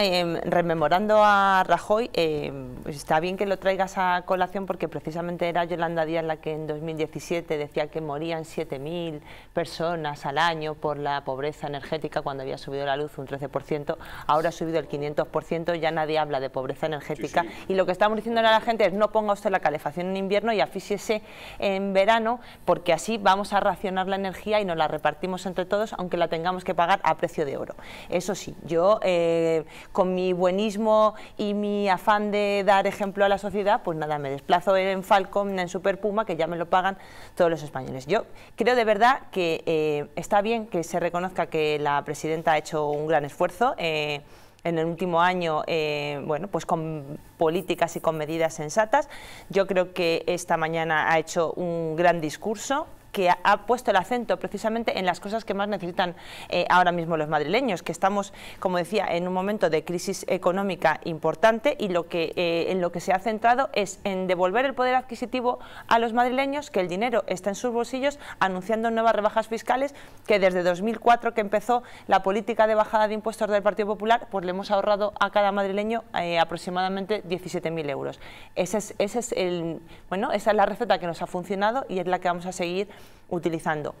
Em, rememorando a Rajoy, em, pues está bien que lo traigas a colación porque precisamente era Yolanda Díaz la que en 2017 decía que morían 7.000 personas al año por la pobreza energética cuando había subido la luz un 13%, ahora ha subido el 500%, ya nadie habla de pobreza energética y lo que estamos diciendo a la gente es no ponga usted la calefacción en invierno y afíciese en verano porque así vamos a racionar la energía y nos la repartimos entre todos aunque la tengamos que pagar a precio de oro. Eso sí, yo... Eh, con mi buenismo y mi afán de dar ejemplo a la sociedad, pues nada, me desplazo en Falcon, en Super Puma, que ya me lo pagan todos los españoles. Yo creo de verdad que eh, está bien que se reconozca que la presidenta ha hecho un gran esfuerzo. Eh, en el último año, eh, bueno, pues con políticas y con medidas sensatas. Yo creo que esta mañana ha hecho un gran discurso, que ha, puesto el acento precisamente en las cosas que más necesitan eh, ahora mismo los madrileños, que estamos, como decía, en un momento de crisis económica importante y lo que, eh, en lo que se ha centrado es en devolver el poder adquisitivo a los madrileños, que el dinero está en sus bolsillos, anunciando nuevas rebajas fiscales que desde 2004 que empezó la política de bajada de impuestos del Partido Popular, pues le hemos ahorrado a cada madrileño eh, aproximadamente 17.000 euros. Ese es, el, bueno, esa es la receta que nos ha funcionado y es la que vamos a seguir utilizando.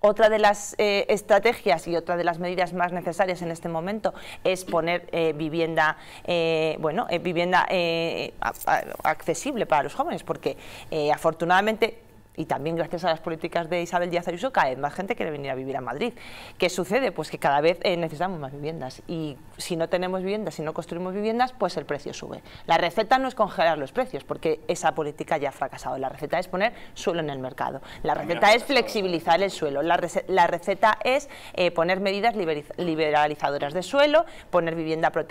Otra de las eh, estrategias y otra de las medidas más necesarias en este momento es poner eh, vivienda, eh, bueno, vivienda accesible para los jóvenes, porque afortunadamente y también gracias a las políticas de Isabel Díaz Ayuso, cada más gente quiere venir a vivir a Madrid. ¿Qué sucede? Pues que cada vez eh, necesitamos más viviendas y si no tenemos viviendas, si no construimos viviendas, pues el precio sube. La receta no es congelar los precios, porque esa política ya ha fracasado. La receta es poner suelo en el mercado. La receta es flexibilizar el suelo. La, receta es eh, poner medidas liberalizadoras de suelo, poner vivienda protegida